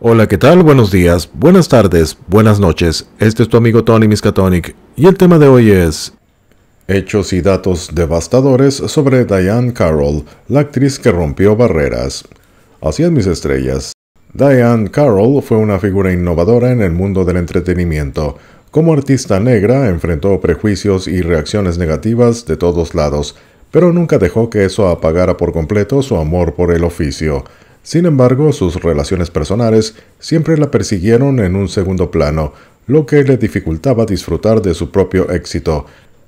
Hola, ¿qué tal? Buenos días, buenas tardes, buenas noches. Este es tu amigo Tony Miskatonic y el tema de hoy es Hechos y datos devastadores sobre Diane Carroll, la actriz que rompió barreras. Así es, mis estrellas. Diane Carroll fue una figura innovadora en el mundo del entretenimiento. Como artista negra, enfrentó prejuicios y reacciones negativas de todos lados, pero nunca dejó que eso apagara por completo su amor por el oficio. Sin embargo, sus relaciones personales siempre la persiguieron en un segundo plano, lo que le dificultaba disfrutar de su propio éxito.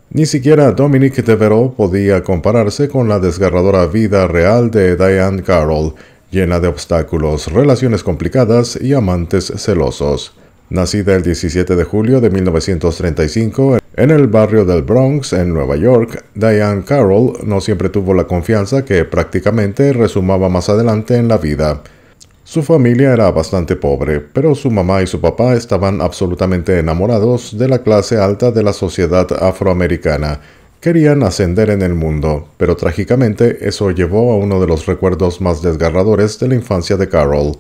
Ni siquiera Dominique Devereaux podía compararse con la desgarradora vida real de Diane Carroll, llena de obstáculos, relaciones complicadas y amantes celosos. Nacida el 17 de julio de 1935 en el barrio del Bronx, en Nueva York, Diane Carroll no siempre tuvo la confianza que prácticamente resumaba más adelante en la vida. Su familia era bastante pobre, pero su mamá y su papá estaban absolutamente enamorados de la clase alta de la sociedad afroamericana. Querían ascender en el mundo, pero trágicamente eso llevó a uno de los recuerdos más desgarradores de la infancia de Carroll.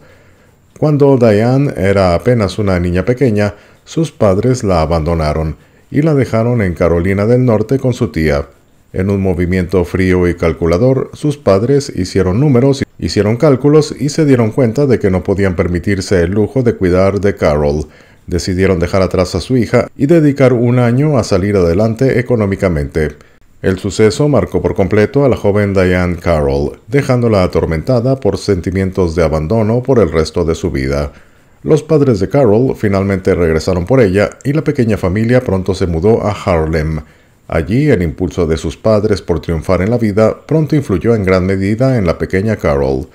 Cuando Diane era apenas una niña pequeña, sus padres la abandonaron y la dejaron en Carolina del Norte con su tía. En un movimiento frío y calculador, sus padres hicieron números, hicieron cálculos y se dieron cuenta de que no podían permitirse el lujo de cuidar de Carol. Decidieron dejar atrás a su hija y dedicar un año a salir adelante económicamente. El suceso marcó por completo a la joven Diane Carroll, dejándola atormentada por sentimientos de abandono por el resto de su vida. Los padres de Carroll finalmente regresaron por ella y la pequeña familia pronto se mudó a Harlem. Allí el impulso de sus padres por triunfar en la vida pronto influyó en gran medida en la pequeña Carroll.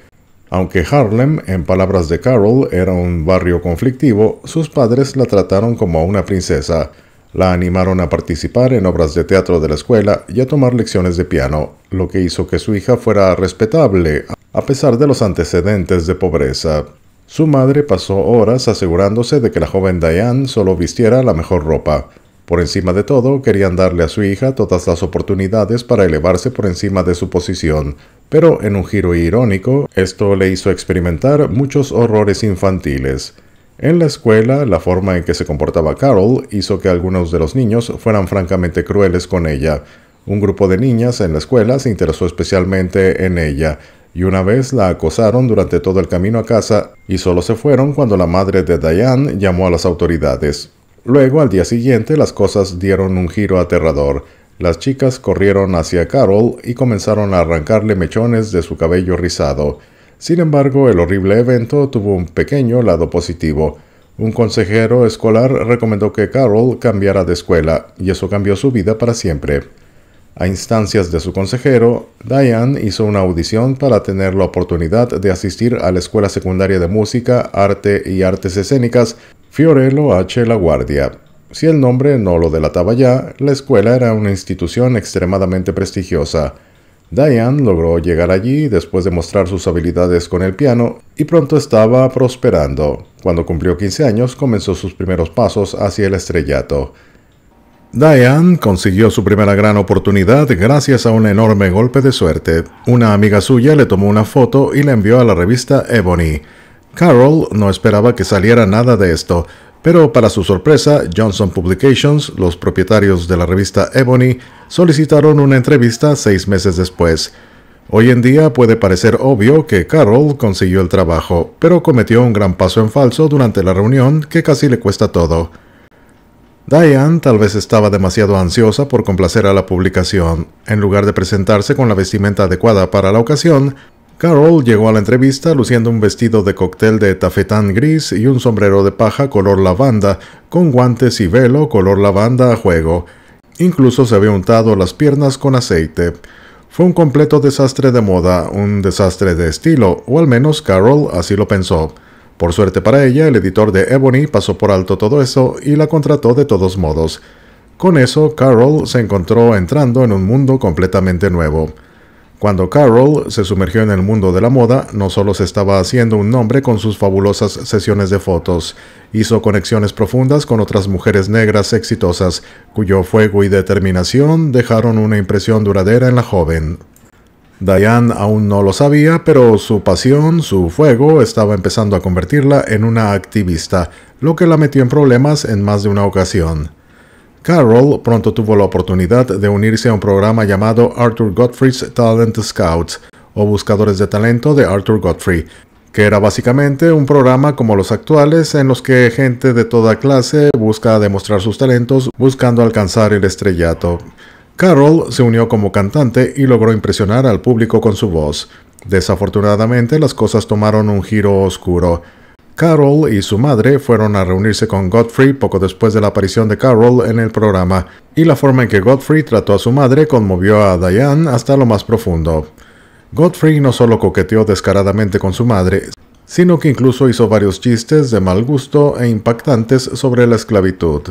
Aunque Harlem, en palabras de Carroll, era un barrio conflictivo, sus padres la trataron como a una princesa. La animaron a participar en obras de teatro de la escuela y a tomar lecciones de piano, lo que hizo que su hija fuera respetable a pesar de los antecedentes de pobreza. Su madre pasó horas asegurándose de que la joven Diane solo vistiera la mejor ropa. Por encima de todo, querían darle a su hija todas las oportunidades para elevarse por encima de su posición, pero en un giro irónico, esto le hizo experimentar muchos horrores infantiles. En la escuela, la forma en que se comportaba Carol hizo que algunos de los niños fueran francamente crueles con ella. Un grupo de niñas en la escuela se interesó especialmente en ella, y una vez la acosaron durante todo el camino a casa y solo se fueron cuando la madre de Diane llamó a las autoridades. Luego, al día siguiente, las cosas dieron un giro aterrador. Las chicas corrieron hacia Carol y comenzaron a arrancarle mechones de su cabello rizado. Sin embargo, el horrible evento tuvo un pequeño lado positivo. Un consejero escolar recomendó que Carol cambiara de escuela y eso cambió su vida para siempre. A instancias de su consejero, Diane hizo una audición para tener la oportunidad de asistir a la Escuela Secundaria de Música, Arte y Artes Escénicas Fiorello H. La Guardia. Si el nombre no lo delataba ya, la escuela era una institución extremadamente prestigiosa. Diane logró llegar allí después de mostrar sus habilidades con el piano y pronto estaba prosperando. Cuando cumplió 15 años comenzó sus primeros pasos hacia el estrellato. Diane consiguió su primera gran oportunidad gracias a un enorme golpe de suerte. Una amiga suya le tomó una foto y la envió a la revista Ebony. Carol no esperaba que saliera nada de esto, pero para su sorpresa, Johnson Publications, los propietarios de la revista Ebony, solicitaron una entrevista seis meses después. Hoy en día puede parecer obvio que Carroll consiguió el trabajo, pero cometió un gran paso en falso durante la reunión que casi le cuesta todo. Diane tal vez estaba demasiado ansiosa por complacer a la publicación. En lugar de presentarse con la vestimenta adecuada para la ocasión, Carol llegó a la entrevista luciendo un vestido de cóctel de tafetán gris y un sombrero de paja color lavanda, con guantes y velo color lavanda a juego. Incluso se había untado las piernas con aceite. Fue un completo desastre de moda, un desastre de estilo, o al menos Carol así lo pensó. Por suerte para ella, el editor de Ebony pasó por alto todo eso y la contrató de todos modos. Con eso, Carol se encontró entrando en un mundo completamente nuevo. Cuando Carol se sumergió en el mundo de la moda, no solo se estaba haciendo un nombre con sus fabulosas sesiones de fotos, hizo conexiones profundas con otras mujeres negras exitosas, cuyo fuego y determinación dejaron una impresión duradera en la joven. Diane aún no lo sabía, pero su pasión, su fuego, estaba empezando a convertirla en una activista, lo que la metió en problemas en más de una ocasión. Carol pronto tuvo la oportunidad de unirse a un programa llamado Arthur Godfrey's Talent Scouts, o Buscadores de Talento de Arthur Godfrey, que era básicamente un programa como los actuales en los que gente de toda clase busca demostrar sus talentos buscando alcanzar el estrellato. Carol se unió como cantante y logró impresionar al público con su voz. Desafortunadamente las cosas tomaron un giro oscuro. Carol y su madre fueron a reunirse con Godfrey poco después de la aparición de Carol en el programa, y la forma en que Godfrey trató a su madre conmovió a Diane hasta lo más profundo. Godfrey no solo coqueteó descaradamente con su madre, sino que incluso hizo varios chistes de mal gusto e impactantes sobre la esclavitud.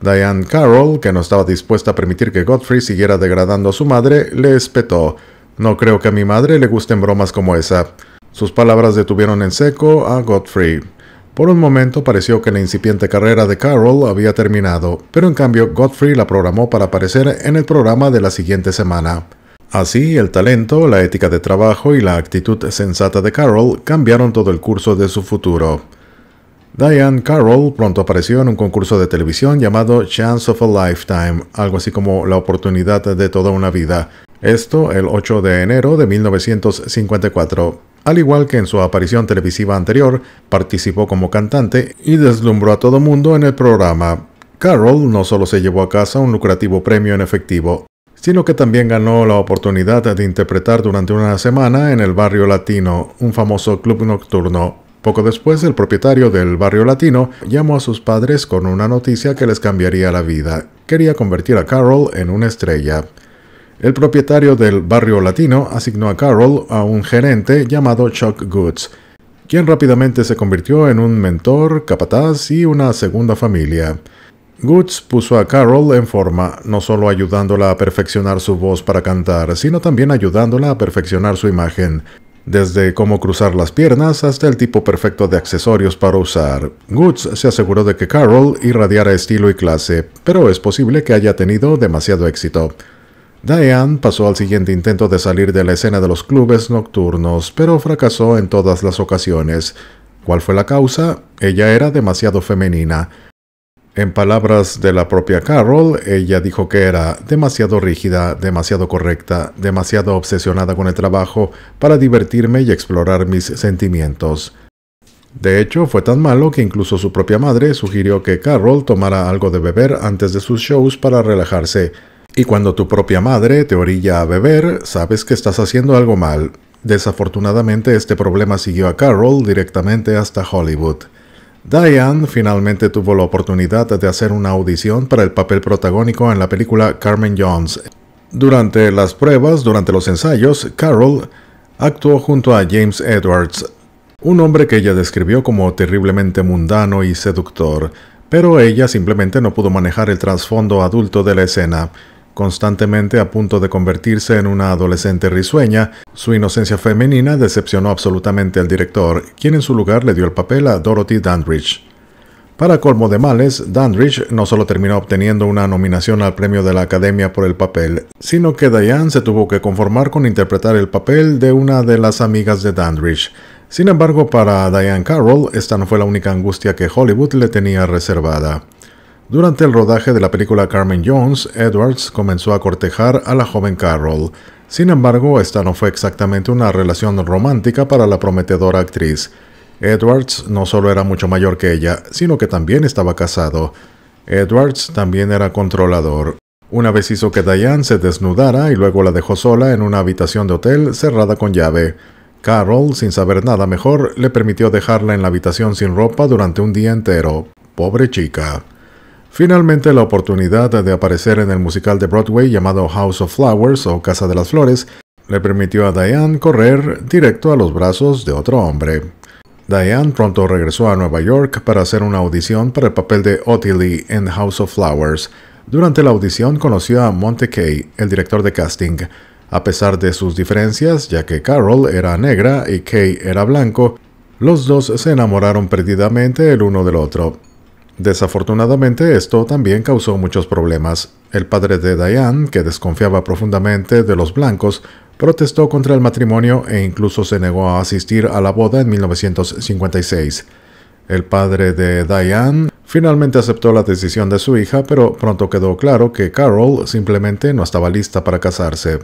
Diane Carol, que no estaba dispuesta a permitir que Godfrey siguiera degradando a su madre, le espetó. No creo que a mi madre le gusten bromas como esa. Sus palabras detuvieron en seco a Godfrey. Por un momento pareció que la incipiente carrera de Carol había terminado, pero en cambio Godfrey la programó para aparecer en el programa de la siguiente semana. Así, el talento, la ética de trabajo y la actitud sensata de Carol cambiaron todo el curso de su futuro. Diane Carroll pronto apareció en un concurso de televisión llamado Chance of a Lifetime, algo así como la oportunidad de toda una vida. Esto el 8 de enero de 1954. Al igual que en su aparición televisiva anterior, participó como cantante y deslumbró a todo mundo en el programa. Carol no solo se llevó a casa un lucrativo premio en efectivo, sino que también ganó la oportunidad de interpretar durante una semana en el Barrio Latino, un famoso club nocturno. Poco después, el propietario del Barrio Latino llamó a sus padres con una noticia que les cambiaría la vida. Quería convertir a Carol en una estrella. El propietario del barrio latino asignó a Carol a un gerente llamado Chuck Goods, quien rápidamente se convirtió en un mentor, capataz y una segunda familia. Goods puso a Carol en forma, no solo ayudándola a perfeccionar su voz para cantar, sino también ayudándola a perfeccionar su imagen, desde cómo cruzar las piernas hasta el tipo perfecto de accesorios para usar. Goods se aseguró de que Carol irradiara estilo y clase, pero es posible que haya tenido demasiado éxito. Diane pasó al siguiente intento de salir de la escena de los clubes nocturnos, pero fracasó en todas las ocasiones. ¿Cuál fue la causa? Ella era demasiado femenina. En palabras de la propia Carol, ella dijo que era demasiado rígida, demasiado correcta, demasiado obsesionada con el trabajo para divertirme y explorar mis sentimientos. De hecho, fue tan malo que incluso su propia madre sugirió que Carol tomara algo de beber antes de sus shows para relajarse. Y cuando tu propia madre te orilla a beber, sabes que estás haciendo algo mal. Desafortunadamente este problema siguió a Carol directamente hasta Hollywood. Diane finalmente tuvo la oportunidad de hacer una audición para el papel protagónico en la película Carmen Jones. Durante las pruebas, durante los ensayos, Carol actuó junto a James Edwards, un hombre que ella describió como terriblemente mundano y seductor, pero ella simplemente no pudo manejar el trasfondo adulto de la escena. Constantemente a punto de convertirse en una adolescente risueña, su inocencia femenina decepcionó absolutamente al director, quien en su lugar le dio el papel a Dorothy Dandridge. Para colmo de males, Dandridge no solo terminó obteniendo una nominación al premio de la Academia por el papel, sino que Diane se tuvo que conformar con interpretar el papel de una de las amigas de Dandridge. Sin embargo, para Diane Carroll, esta no fue la única angustia que Hollywood le tenía reservada. Durante el rodaje de la película Carmen Jones, Edwards comenzó a cortejar a la joven Carol. Sin embargo, esta no fue exactamente una relación romántica para la prometedora actriz. Edwards no solo era mucho mayor que ella, sino que también estaba casado. Edwards también era controlador. Una vez hizo que Diane se desnudara y luego la dejó sola en una habitación de hotel cerrada con llave. Carol, sin saber nada mejor, le permitió dejarla en la habitación sin ropa durante un día entero. Pobre chica. Finalmente, la oportunidad de aparecer en el musical de Broadway llamado House of Flowers o Casa de las Flores le permitió a Diane correr directo a los brazos de otro hombre. Diane pronto regresó a Nueva York para hacer una audición para el papel de Ottilie en House of Flowers. Durante la audición conoció a Monte Kay, el director de casting. A pesar de sus diferencias, ya que Carol era negra y Kay era blanco, los dos se enamoraron perdidamente el uno del otro. Desafortunadamente, esto también causó muchos problemas. El padre de Diane, que desconfiaba profundamente de los blancos, protestó contra el matrimonio e incluso se negó a asistir a la boda en 1956. El padre de Diane finalmente aceptó la decisión de su hija, pero pronto quedó claro que Carol simplemente no estaba lista para casarse.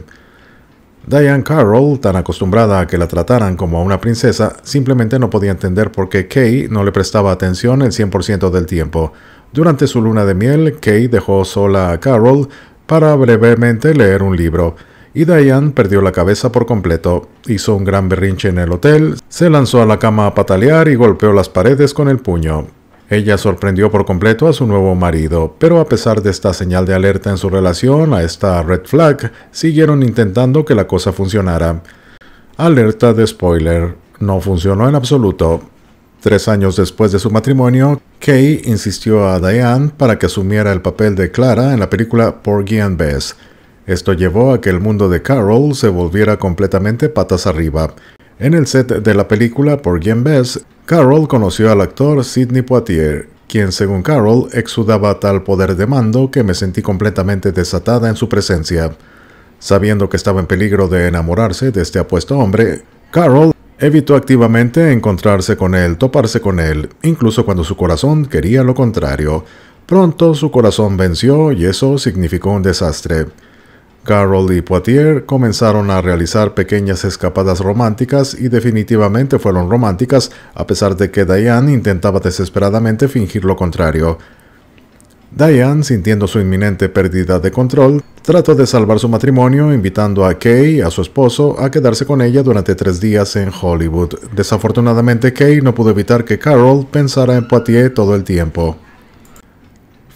Diane Carroll, tan acostumbrada a que la trataran como a una princesa, simplemente no podía entender por qué Kay no le prestaba atención el 100% del tiempo. Durante su luna de miel, Kay dejó sola a Carroll para brevemente leer un libro, y Diane perdió la cabeza por completo. Hizo un gran berrinche en el hotel, se lanzó a la cama a patalear y golpeó las paredes con el puño. Ella sorprendió por completo a su nuevo marido, pero a pesar de esta señal de alerta en su relación a esta red flag, siguieron intentando que la cosa funcionara. Alerta de spoiler, no funcionó en absoluto. Tres años después de su matrimonio, Kay insistió a Diane para que asumiera el papel de Clara en la película Porgy and Bess. Esto llevó a que el mundo de Carol se volviera completamente patas arriba. En el set de la película Porgy and Bess, Carol conoció al actor Sidney Poitier, quien según Carol exudaba tal poder de mando que me sentí completamente desatada en su presencia. Sabiendo que estaba en peligro de enamorarse de este apuesto hombre, Carol evitó activamente encontrarse con él, toparse con él, incluso cuando su corazón quería lo contrario. Pronto su corazón venció y eso significó un desastre. Carol y Poitier comenzaron a realizar pequeñas escapadas románticas y definitivamente fueron románticas, a pesar de que Diane intentaba desesperadamente fingir lo contrario. Diane, sintiendo su inminente pérdida de control, trató de salvar su matrimonio invitando a Kay, a su esposo, a quedarse con ella durante tres días en Hollywood. Desafortunadamente, Kay no pudo evitar que Carol pensara en Poitier todo el tiempo.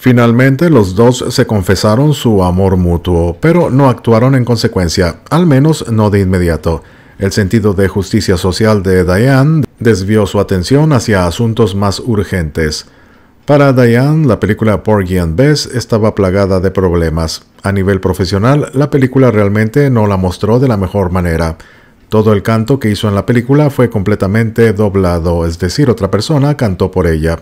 Finalmente, los dos se confesaron su amor mutuo, pero no actuaron en consecuencia, al menos no de inmediato. El sentido de justicia social de Diane desvió su atención hacia asuntos más urgentes. Para Diane, la película Porgy and Bess estaba plagada de problemas. A nivel profesional, la película realmente no la mostró de la mejor manera. Todo el canto que hizo en la película fue completamente doblado, es decir, otra persona cantó por ella.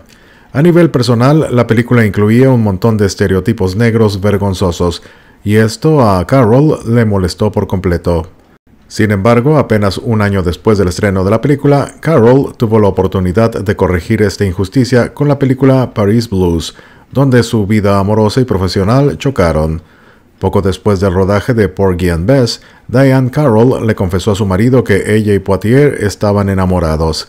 A nivel personal, la película incluía un montón de estereotipos negros vergonzosos, y esto a Carol le molestó por completo. Sin embargo, apenas un año después del estreno de la película, Carol tuvo la oportunidad de corregir esta injusticia con la película Paris Blues, donde su vida amorosa y profesional chocaron. Poco después del rodaje de Porgy and Bess, Diane Carroll le confesó a su marido que ella y Poitier estaban enamorados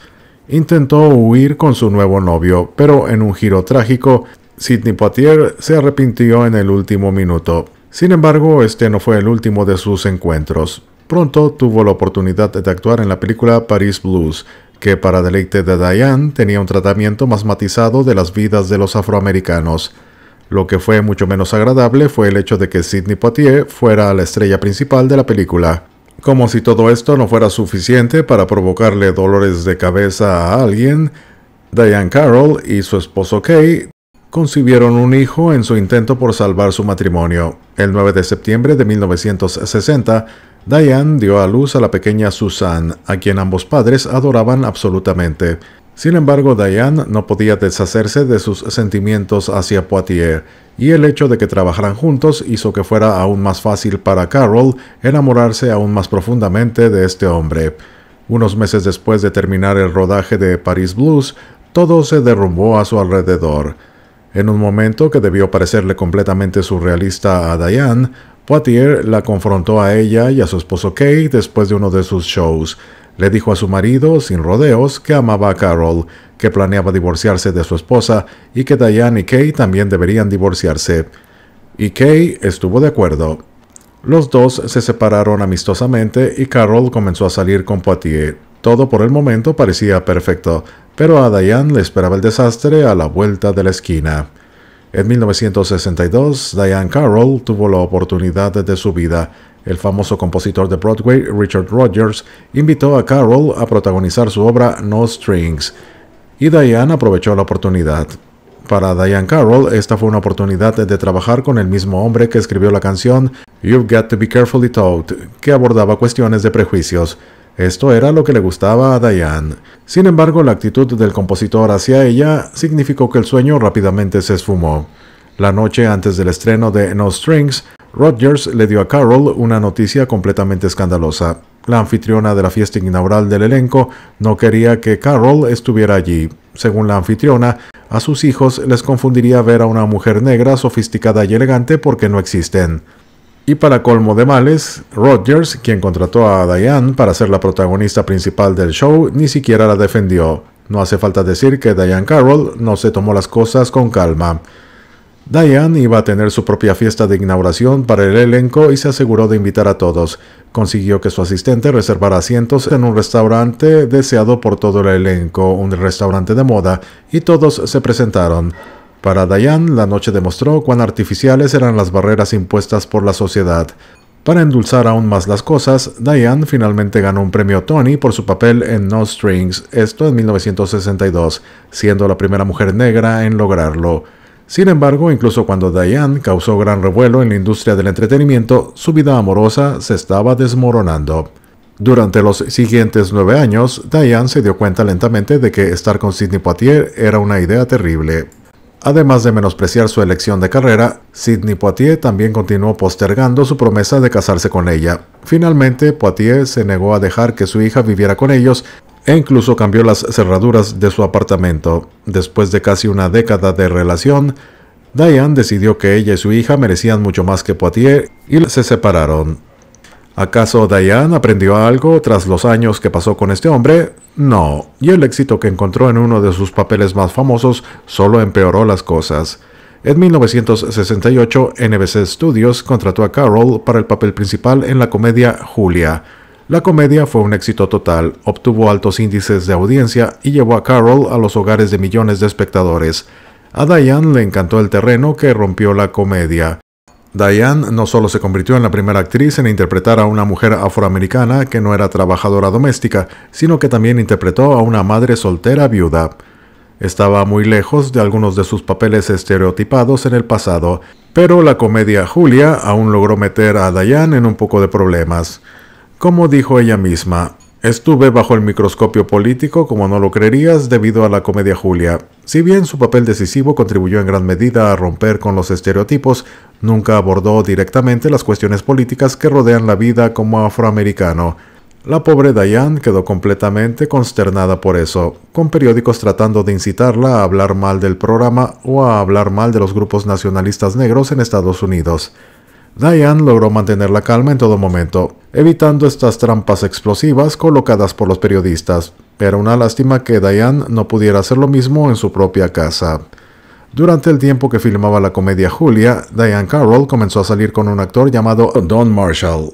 intentó huir con su nuevo novio, pero en un giro trágico, Sidney Poitier se arrepintió en el último minuto. Sin embargo, este no fue el último de sus encuentros. Pronto tuvo la oportunidad de actuar en la película Paris Blues, que para deleite de Diane tenía un tratamiento más matizado de las vidas de los afroamericanos. Lo que fue mucho menos agradable fue el hecho de que Sidney Poitier fuera la estrella principal de la película. Como si todo esto no fuera suficiente para provocarle dolores de cabeza a alguien, Diane Carroll y su esposo Kay concibieron un hijo en su intento por salvar su matrimonio. El 9 de septiembre de 1960, Diane dio a luz a la pequeña Susan, a quien ambos padres adoraban absolutamente. Sin embargo, Diane no podía deshacerse de sus sentimientos hacia Poitier, y el hecho de que trabajaran juntos hizo que fuera aún más fácil para Carol enamorarse aún más profundamente de este hombre. Unos meses después de terminar el rodaje de Paris Blues, todo se derrumbó a su alrededor. En un momento que debió parecerle completamente surrealista a Diane, Poitier la confrontó a ella y a su esposo Kay después de uno de sus shows. Le dijo a su marido, sin rodeos, que amaba a Carol, que planeaba divorciarse de su esposa y que Diane y Kay también deberían divorciarse. Y Kay estuvo de acuerdo. Los dos se separaron amistosamente y Carol comenzó a salir con Poitier. Todo por el momento parecía perfecto, pero a Diane le esperaba el desastre a la vuelta de la esquina. En 1962, Diane Carroll tuvo la oportunidad de su vida el famoso compositor de Broadway, Richard Rogers, invitó a Carroll a protagonizar su obra No Strings, y Diane aprovechó la oportunidad. Para Diane Carroll, esta fue una oportunidad de trabajar con el mismo hombre que escribió la canción You've Got to Be Carefully Taught, que abordaba cuestiones de prejuicios. Esto era lo que le gustaba a Diane. Sin embargo, la actitud del compositor hacia ella significó que el sueño rápidamente se esfumó. La noche antes del estreno de No Strings, Rodgers le dio a Carol una noticia completamente escandalosa. La anfitriona de la fiesta inaugural del elenco no quería que Carol estuviera allí. Según la anfitriona, a sus hijos les confundiría ver a una mujer negra sofisticada y elegante porque no existen. Y para colmo de males, Rodgers, quien contrató a Diane para ser la protagonista principal del show, ni siquiera la defendió. No hace falta decir que Diane Carroll no se tomó las cosas con calma. Diane iba a tener su propia fiesta de inauguración para el elenco y se aseguró de invitar a todos. Consiguió que su asistente reservara asientos en un restaurante deseado por todo el elenco, un restaurante de moda, y todos se presentaron. Para Diane, la noche demostró cuán artificiales eran las barreras impuestas por la sociedad. Para endulzar aún más las cosas, Diane finalmente ganó un premio Tony por su papel en No Strings, esto en 1962, siendo la primera mujer negra en lograrlo. Sin embargo, incluso cuando Diane causó gran revuelo en la industria del entretenimiento, su vida amorosa se estaba desmoronando. Durante los siguientes nueve años, Diane se dio cuenta lentamente de que estar con Sidney Poitier era una idea terrible. Además de menospreciar su elección de carrera, Sidney Poitier también continuó postergando su promesa de casarse con ella. Finalmente, Poitier se negó a dejar que su hija viviera con ellos e incluso cambió las cerraduras de su apartamento. Después de casi una década de relación, Diane decidió que ella y su hija merecían mucho más que Poitier y se separaron. ¿Acaso Diane aprendió algo tras los años que pasó con este hombre? No, y el éxito que encontró en uno de sus papeles más famosos solo empeoró las cosas. En 1968, NBC Studios contrató a Carol para el papel principal en la comedia Julia. La comedia fue un éxito total, obtuvo altos índices de audiencia y llevó a Carol a los hogares de millones de espectadores. A Diane le encantó el terreno que rompió la comedia. Diane no solo se convirtió en la primera actriz en interpretar a una mujer afroamericana que no era trabajadora doméstica, sino que también interpretó a una madre soltera viuda. Estaba muy lejos de algunos de sus papeles estereotipados en el pasado, pero la comedia Julia aún logró meter a Diane en un poco de problemas. Como dijo ella misma, Estuve bajo el microscopio político, como no lo creerías, debido a la comedia Julia. Si bien su papel decisivo contribuyó en gran medida a romper con los estereotipos, nunca abordó directamente las cuestiones políticas que rodean la vida como afroamericano. La pobre Diane quedó completamente consternada por eso, con periódicos tratando de incitarla a hablar mal del programa o a hablar mal de los grupos nacionalistas negros en Estados Unidos. Diane logró mantener la calma en todo momento, evitando estas trampas explosivas colocadas por los periodistas. Era una lástima que Diane no pudiera hacer lo mismo en su propia casa. Durante el tiempo que filmaba la comedia Julia, Diane Carroll comenzó a salir con un actor llamado Don Marshall,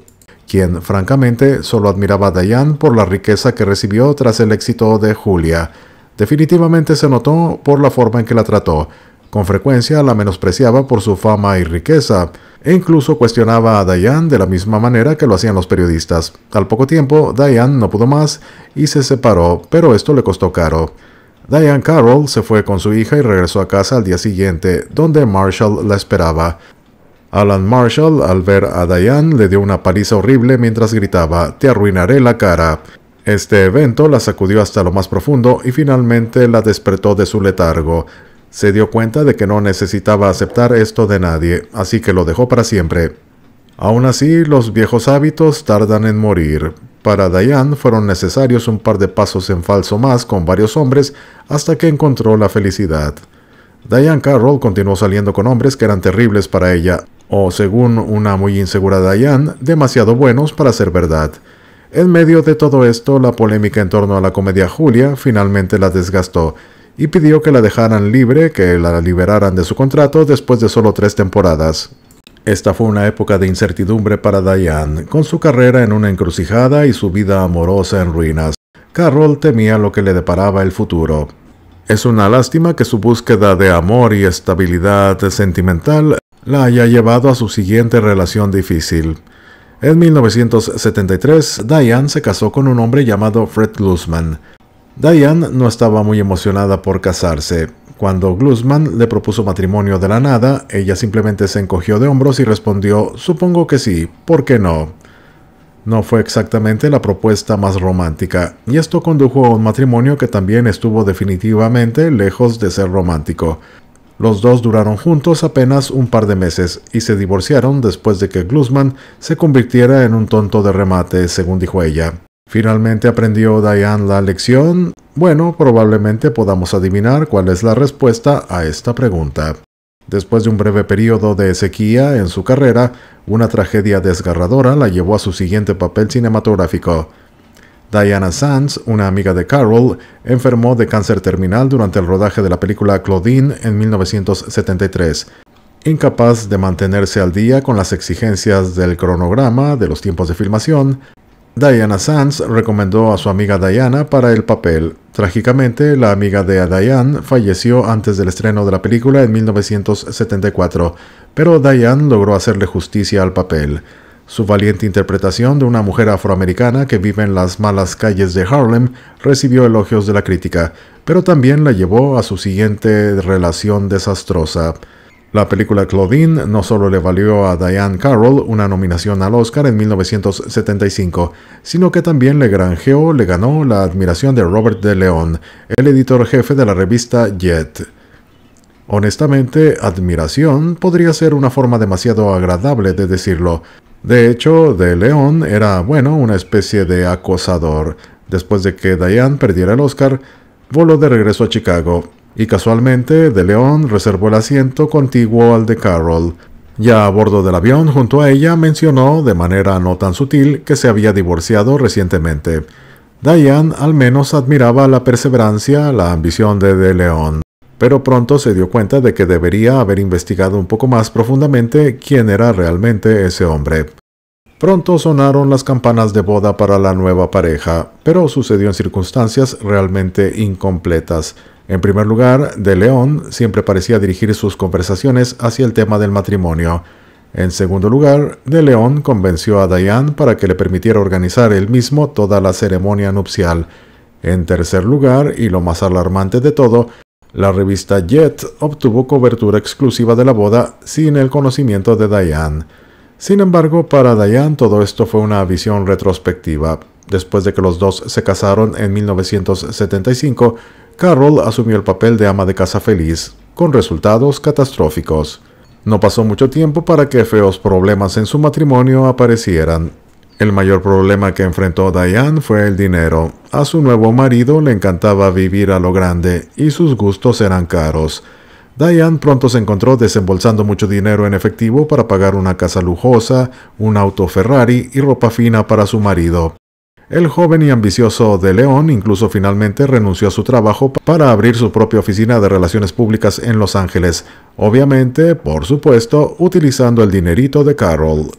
quien francamente solo admiraba a Diane por la riqueza que recibió tras el éxito de Julia. Definitivamente se notó por la forma en que la trató, con frecuencia la menospreciaba por su fama y riqueza, e incluso cuestionaba a Diane de la misma manera que lo hacían los periodistas. Al poco tiempo, Diane no pudo más y se separó, pero esto le costó caro. Diane Carroll se fue con su hija y regresó a casa al día siguiente, donde Marshall la esperaba. Alan Marshall, al ver a Diane, le dio una paliza horrible mientras gritaba, Te arruinaré la cara. Este evento la sacudió hasta lo más profundo y finalmente la despertó de su letargo. Se dio cuenta de que no necesitaba aceptar esto de nadie, así que lo dejó para siempre. Aún así, los viejos hábitos tardan en morir. Para Diane fueron necesarios un par de pasos en falso más con varios hombres hasta que encontró la felicidad. Diane Carroll continuó saliendo con hombres que eran terribles para ella, o según una muy insegura Diane, demasiado buenos para ser verdad. En medio de todo esto, la polémica en torno a la comedia Julia finalmente la desgastó, y pidió que la dejaran libre, que la liberaran de su contrato después de solo tres temporadas. Esta fue una época de incertidumbre para Diane, con su carrera en una encrucijada y su vida amorosa en ruinas. Carol temía lo que le deparaba el futuro. Es una lástima que su búsqueda de amor y estabilidad sentimental la haya llevado a su siguiente relación difícil. En 1973, Diane se casó con un hombre llamado Fred Luzman. Diane no estaba muy emocionada por casarse. Cuando Glusman le propuso matrimonio de la nada, ella simplemente se encogió de hombros y respondió, supongo que sí, ¿por qué no? No fue exactamente la propuesta más romántica, y esto condujo a un matrimonio que también estuvo definitivamente lejos de ser romántico. Los dos duraron juntos apenas un par de meses y se divorciaron después de que Glusman se convirtiera en un tonto de remate, según dijo ella. Finalmente aprendió Diane la lección. Bueno, probablemente podamos adivinar cuál es la respuesta a esta pregunta. Después de un breve periodo de sequía en su carrera, una tragedia desgarradora la llevó a su siguiente papel cinematográfico. Diana Sands, una amiga de Carol, enfermó de cáncer terminal durante el rodaje de la película Claudine en 1973. Incapaz de mantenerse al día con las exigencias del cronograma de los tiempos de filmación, Diana Sands recomendó a su amiga Diana para el papel. Trágicamente, la amiga de Diane falleció antes del estreno de la película en 1974, pero Diane logró hacerle justicia al papel. Su valiente interpretación de una mujer afroamericana que vive en las malas calles de Harlem recibió elogios de la crítica, pero también la llevó a su siguiente relación desastrosa. La película Claudine no solo le valió a Diane Carroll una nominación al Oscar en 1975, sino que también le granjeó, le ganó la admiración de Robert De León, el editor jefe de la revista Jet. Honestamente, admiración podría ser una forma demasiado agradable de decirlo. De hecho, De León era, bueno, una especie de acosador. Después de que Diane perdiera el Oscar, voló de regreso a Chicago y casualmente De León reservó el asiento contiguo al de Carol. Ya a bordo del avión, junto a ella, mencionó, de manera no tan sutil, que se había divorciado recientemente. Diane al menos admiraba la perseverancia, la ambición de De León, pero pronto se dio cuenta de que debería haber investigado un poco más profundamente quién era realmente ese hombre. Pronto sonaron las campanas de boda para la nueva pareja, pero sucedió en circunstancias realmente incompletas. En primer lugar, De León siempre parecía dirigir sus conversaciones hacia el tema del matrimonio. En segundo lugar, De León convenció a Diane para que le permitiera organizar él mismo toda la ceremonia nupcial. En tercer lugar, y lo más alarmante de todo, la revista Jet obtuvo cobertura exclusiva de la boda sin el conocimiento de Diane. Sin embargo, para Diane todo esto fue una visión retrospectiva. Después de que los dos se casaron en 1975, Carol asumió el papel de ama de casa feliz, con resultados catastróficos. No pasó mucho tiempo para que feos problemas en su matrimonio aparecieran. El mayor problema que enfrentó Diane fue el dinero. A su nuevo marido le encantaba vivir a lo grande y sus gustos eran caros. Diane pronto se encontró desembolsando mucho dinero en efectivo para pagar una casa lujosa, un auto Ferrari y ropa fina para su marido. El joven y ambicioso de León incluso finalmente renunció a su trabajo para abrir su propia oficina de relaciones públicas en Los Ángeles, obviamente, por supuesto, utilizando el dinerito de Carol.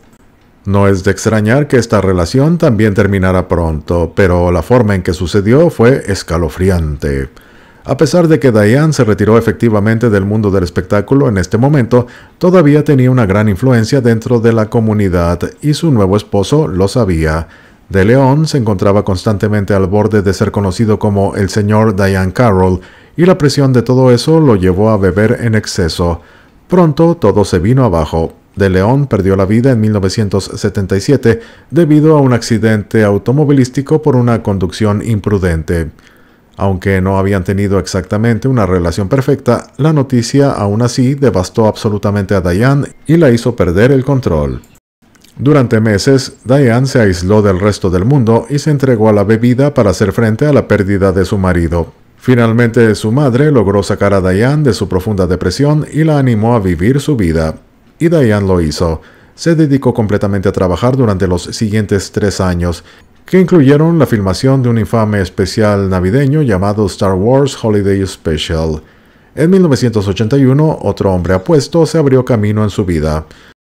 No es de extrañar que esta relación también terminara pronto, pero la forma en que sucedió fue escalofriante. A pesar de que Diane se retiró efectivamente del mundo del espectáculo en este momento, todavía tenía una gran influencia dentro de la comunidad y su nuevo esposo lo sabía. De León se encontraba constantemente al borde de ser conocido como el señor Diane Carroll y la presión de todo eso lo llevó a beber en exceso. Pronto todo se vino abajo. De León perdió la vida en 1977 debido a un accidente automovilístico por una conducción imprudente. Aunque no habían tenido exactamente una relación perfecta, la noticia aún así devastó absolutamente a Diane y la hizo perder el control. Durante meses, Diane se aisló del resto del mundo y se entregó a la bebida para hacer frente a la pérdida de su marido. Finalmente, su madre logró sacar a Diane de su profunda depresión y la animó a vivir su vida. Y Diane lo hizo. Se dedicó completamente a trabajar durante los siguientes tres años que incluyeron la filmación de un infame especial navideño llamado Star Wars Holiday Special. En 1981, otro hombre apuesto se abrió camino en su vida.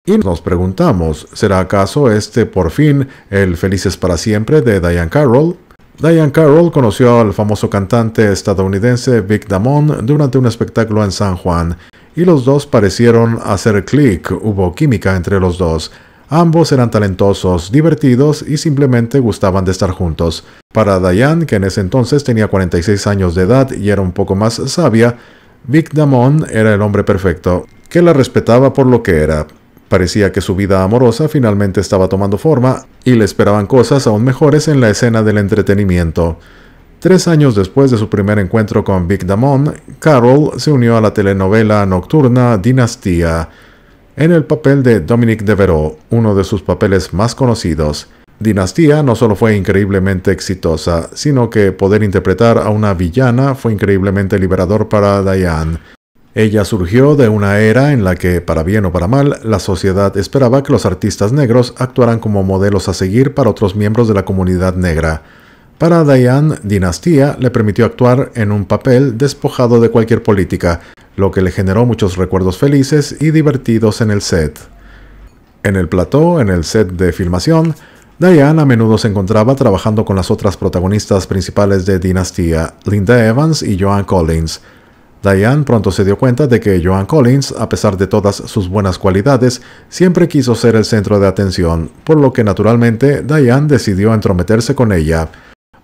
Y nos preguntamos, ¿será acaso este por fin el Felices para siempre de Diane Carroll? Diane Carroll conoció al famoso cantante estadounidense Vic Damone durante un espectáculo en San Juan, y los dos parecieron hacer clic, hubo química entre los dos. Ambos eran talentosos, divertidos y simplemente gustaban de estar juntos. Para Diane, que en ese entonces tenía 46 años de edad y era un poco más sabia, Vic Damon era el hombre perfecto, que la respetaba por lo que era. Parecía que su vida amorosa finalmente estaba tomando forma y le esperaban cosas aún mejores en la escena del entretenimiento. Tres años después de su primer encuentro con Vic Damon, Carol se unió a la telenovela nocturna Dinastía en el papel de Dominique Devereaux, uno de sus papeles más conocidos. Dinastía no solo fue increíblemente exitosa, sino que poder interpretar a una villana fue increíblemente liberador para Diane. Ella surgió de una era en la que, para bien o para mal, la sociedad esperaba que los artistas negros actuaran como modelos a seguir para otros miembros de la comunidad negra. Para Diane, Dinastía le permitió actuar en un papel despojado de cualquier política, lo que le generó muchos recuerdos felices y divertidos en el set. En el plató, en el set de filmación, Diane a menudo se encontraba trabajando con las otras protagonistas principales de Dinastía, Linda Evans y Joan Collins. Diane pronto se dio cuenta de que Joan Collins, a pesar de todas sus buenas cualidades, siempre quiso ser el centro de atención, por lo que naturalmente Diane decidió entrometerse con ella.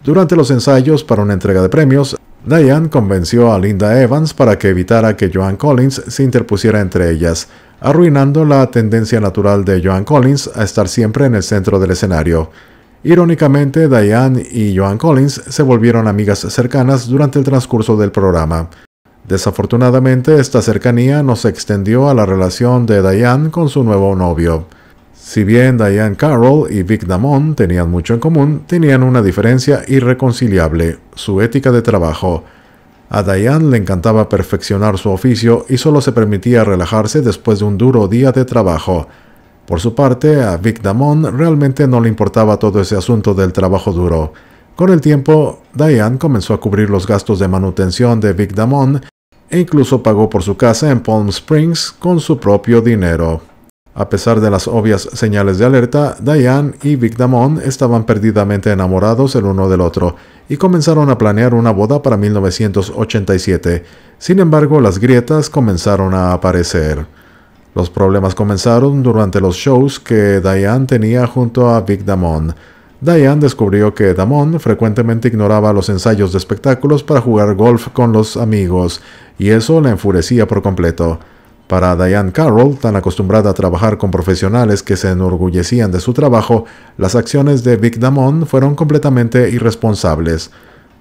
Durante los ensayos para una entrega de premios, Diane convenció a Linda Evans para que evitara que Joan Collins se interpusiera entre ellas, arruinando la tendencia natural de Joan Collins a estar siempre en el centro del escenario. Irónicamente, Diane y Joan Collins se volvieron amigas cercanas durante el transcurso del programa. Desafortunadamente, esta cercanía no se extendió a la relación de Diane con su nuevo novio. Si bien Diane Carroll y Vic Damon tenían mucho en común, tenían una diferencia irreconciliable, su ética de trabajo. A Diane le encantaba perfeccionar su oficio y solo se permitía relajarse después de un duro día de trabajo. Por su parte, a Vic Damon realmente no le importaba todo ese asunto del trabajo duro. Con el tiempo, Diane comenzó a cubrir los gastos de manutención de Vic Damon e incluso pagó por su casa en Palm Springs con su propio dinero. A pesar de las obvias señales de alerta, Diane y Big Damon estaban perdidamente enamorados el uno del otro y comenzaron a planear una boda para 1987. Sin embargo, las grietas comenzaron a aparecer. Los problemas comenzaron durante los shows que Diane tenía junto a Big Damon. Diane descubrió que Damon frecuentemente ignoraba los ensayos de espectáculos para jugar golf con los amigos, y eso la enfurecía por completo. Para Diane Carroll, tan acostumbrada a trabajar con profesionales que se enorgullecían de su trabajo, las acciones de Vic Damon fueron completamente irresponsables.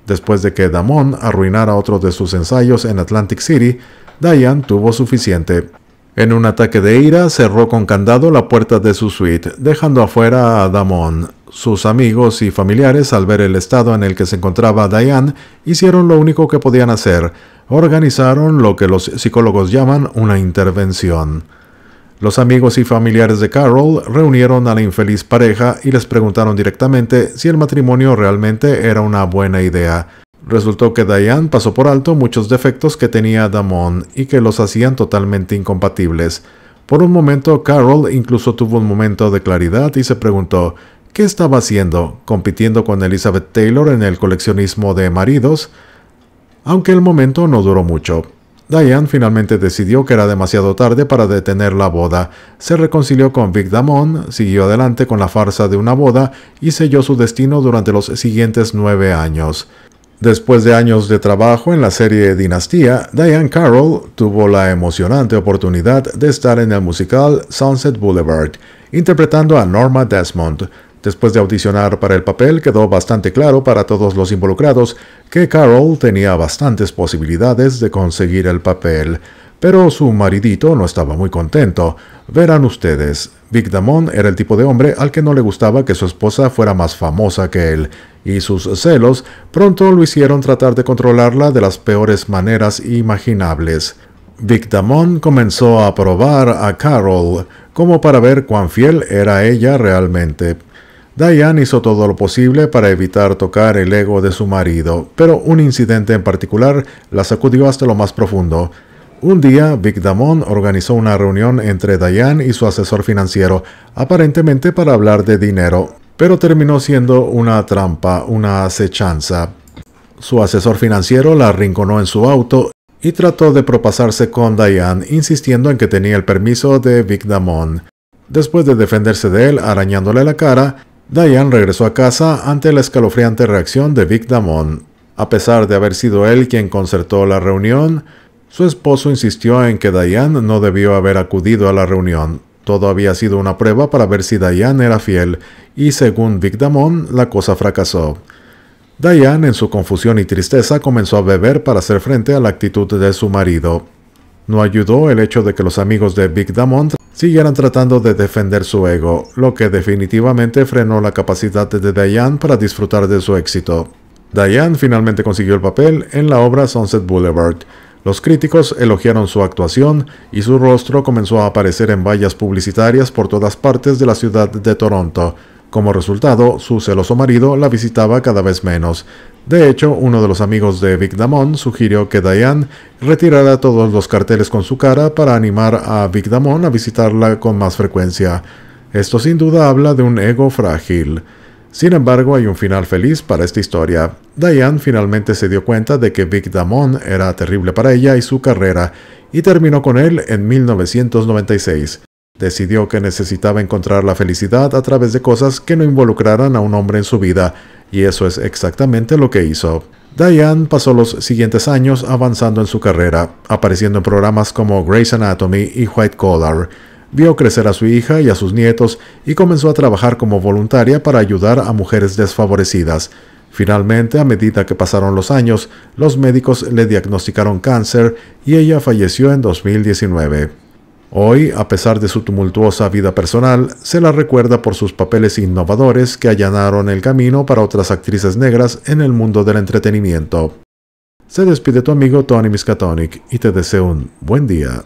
Después de que Damon arruinara otro de sus ensayos en Atlantic City, Diane tuvo suficiente. En un ataque de ira, cerró con candado la puerta de su suite, dejando afuera a Damon. Sus amigos y familiares, al ver el estado en el que se encontraba Diane, hicieron lo único que podían hacer, organizaron lo que los psicólogos llaman una intervención. Los amigos y familiares de Carol reunieron a la infeliz pareja y les preguntaron directamente si el matrimonio realmente era una buena idea. Resultó que Diane pasó por alto muchos defectos que tenía Damon y que los hacían totalmente incompatibles. Por un momento, Carol incluso tuvo un momento de claridad y se preguntó ¿Qué estaba haciendo? Compitiendo con Elizabeth Taylor en el coleccionismo de maridos, aunque el momento no duró mucho. Diane finalmente decidió que era demasiado tarde para detener la boda. Se reconcilió con Vic Damon, siguió adelante con la farsa de una boda y selló su destino durante los siguientes nueve años. Después de años de trabajo en la serie Dinastía, Diane Carroll tuvo la emocionante oportunidad de estar en el musical Sunset Boulevard, interpretando a Norma Desmond, Después de audicionar para el papel, quedó bastante claro para todos los involucrados que Carol tenía bastantes posibilidades de conseguir el papel, pero su maridito no estaba muy contento. Verán ustedes, Vic Damon era el tipo de hombre al que no le gustaba que su esposa fuera más famosa que él, y sus celos pronto lo hicieron tratar de controlarla de las peores maneras imaginables. Vic Damon comenzó a probar a Carol como para ver cuán fiel era ella realmente, Diane hizo todo lo posible para evitar tocar el ego de su marido, pero un incidente en particular la sacudió hasta lo más profundo. Un día, Vic Damon organizó una reunión entre Diane y su asesor financiero, aparentemente para hablar de dinero, pero terminó siendo una trampa, una acechanza. Su asesor financiero la arrinconó en su auto y trató de propasarse con Diane, insistiendo en que tenía el permiso de Vic Damon. Después de defenderse de él arañándole la cara, Diane regresó a casa ante la escalofriante reacción de Vic Damon. A pesar de haber sido él quien concertó la reunión, su esposo insistió en que Diane no debió haber acudido a la reunión. Todo había sido una prueba para ver si Diane era fiel, y según Vic Damon, la cosa fracasó. Diane, en su confusión y tristeza, comenzó a beber para hacer frente a la actitud de su marido. No ayudó el hecho de que los amigos de Big Damont siguieran tratando de defender su ego, lo que definitivamente frenó la capacidad de Diane para disfrutar de su éxito. Diane finalmente consiguió el papel en la obra Sunset Boulevard. Los críticos elogiaron su actuación y su rostro comenzó a aparecer en vallas publicitarias por todas partes de la ciudad de Toronto, como resultado, su celoso marido la visitaba cada vez menos. De hecho, uno de los amigos de Vic Damon sugirió que Diane retirara todos los carteles con su cara para animar a Vic Damon a visitarla con más frecuencia. Esto sin duda habla de un ego frágil. Sin embargo, hay un final feliz para esta historia. Diane finalmente se dio cuenta de que Vic Damon era terrible para ella y su carrera, y terminó con él en 1996. Decidió que necesitaba encontrar la felicidad a través de cosas que no involucraran a un hombre en su vida, y eso es exactamente lo que hizo. Diane pasó los siguientes años avanzando en su carrera, apareciendo en programas como Grey's Anatomy y White Collar. Vio crecer a su hija y a sus nietos y comenzó a trabajar como voluntaria para ayudar a mujeres desfavorecidas. Finalmente, a medida que pasaron los años, los médicos le diagnosticaron cáncer y ella falleció en 2019. Hoy, a pesar de su tumultuosa vida personal, se la recuerda por sus papeles innovadores que allanaron el camino para otras actrices negras en el mundo del entretenimiento. Se despide tu amigo Tony Miskatonic y te deseo un buen día.